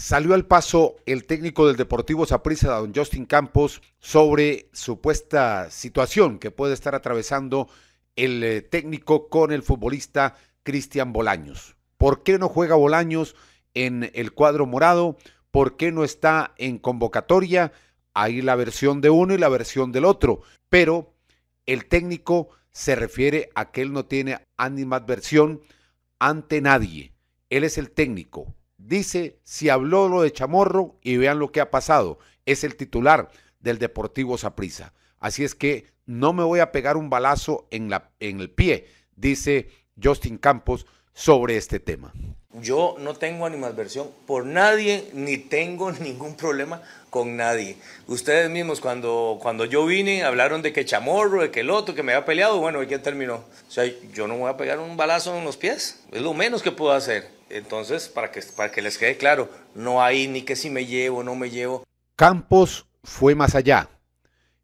Salió al paso el técnico del Deportivo Saprissa, don Justin Campos, sobre supuesta situación que puede estar atravesando el eh, técnico con el futbolista Cristian Bolaños. ¿Por qué no juega Bolaños en el cuadro morado? ¿Por qué no está en convocatoria? Hay la versión de uno y la versión del otro, pero el técnico se refiere a que él no tiene animadversión ante nadie. Él es el técnico, dice si habló lo de Chamorro y vean lo que ha pasado. Es el titular del Deportivo Saprissa. Así es que no me voy a pegar un balazo en, en el pie, dice Justin Campos sobre este tema. Yo no tengo animadversión por nadie, ni tengo ningún problema con nadie. Ustedes mismos, cuando, cuando yo vine, hablaron de que chamorro, de que el otro, que me había peleado, bueno, ¿y quién terminó? O sea, yo no voy a pegar un balazo en los pies, es lo menos que puedo hacer. Entonces, para que, para que les quede claro, no hay ni que si me llevo, no me llevo. Campos fue más allá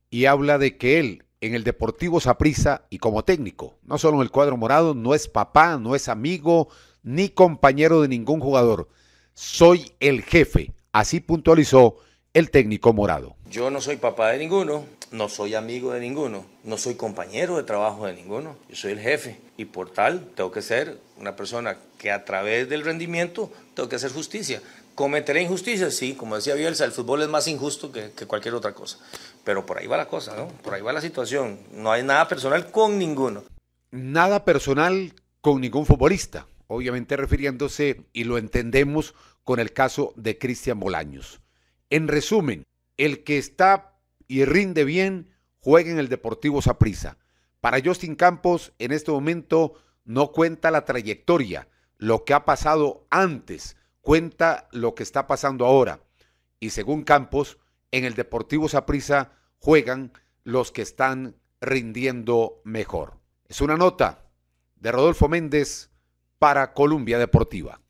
y habla de que él, en el Deportivo Saprissa y como técnico, no solo en el cuadro morado, no es papá, no es amigo, ni compañero de ningún jugador. Soy el jefe, así puntualizó el técnico morado. Yo no soy papá de ninguno, no soy amigo de ninguno, no soy compañero de trabajo de ninguno, yo soy el jefe y por tal tengo que ser una persona que a través del rendimiento tengo que hacer justicia. ¿Cometeré injusticias? Sí, como decía Bielsa, el fútbol es más injusto que, que cualquier otra cosa, pero por ahí va la cosa, ¿no? Por ahí va la situación, no hay nada personal con ninguno. Nada personal con ningún futbolista obviamente refiriéndose, y lo entendemos con el caso de Cristian Bolaños. En resumen, el que está y rinde bien, juega en el Deportivo Saprissa. Para Justin Campos, en este momento no cuenta la trayectoria, lo que ha pasado antes, cuenta lo que está pasando ahora. Y según Campos, en el Deportivo Saprissa juegan los que están rindiendo mejor. Es una nota de Rodolfo Méndez para Columbia Deportiva.